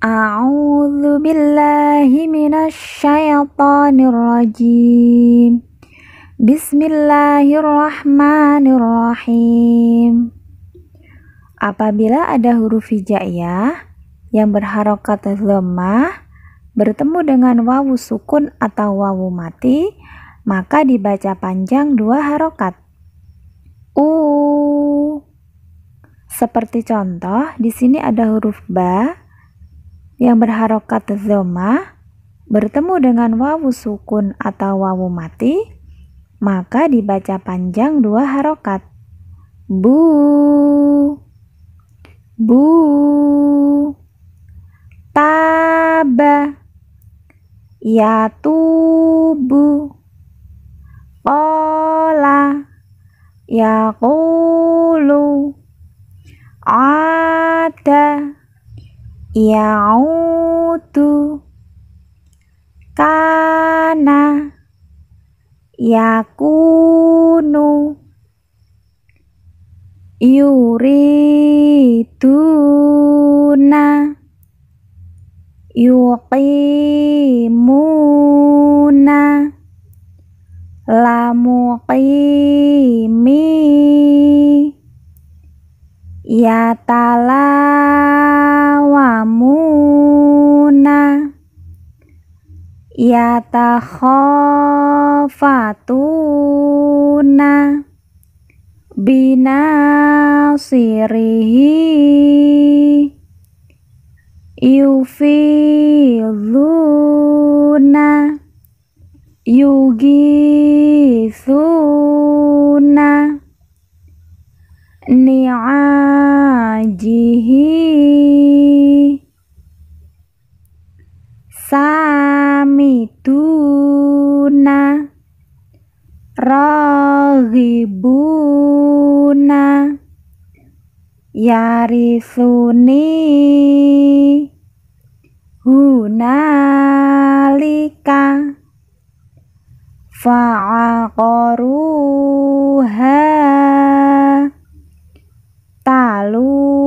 A'udzu billahi من الشيطان الرجيم Apabila ada huruf hijaiyah yang berharokat lemah bertemu dengan wawu sukun atau wawu mati, maka dibaca panjang dua harokat. U. Seperti contoh, di sini ada huruf ba yang berharokat zoma bertemu dengan wawu sukun atau wawu mati, maka dibaca panjang dua harokat. Bu, bu, taba, ya tubu, pola, ya kulu, ada, yaudu kana yakunu yuriduna yuqimuna lamuqimi Wamuna, yatalawamuna Yufi binasirihi Yugi yugisuna ni'am wajihi samituna rohibuna yarisuni hunalika fa'aqaruha Lalu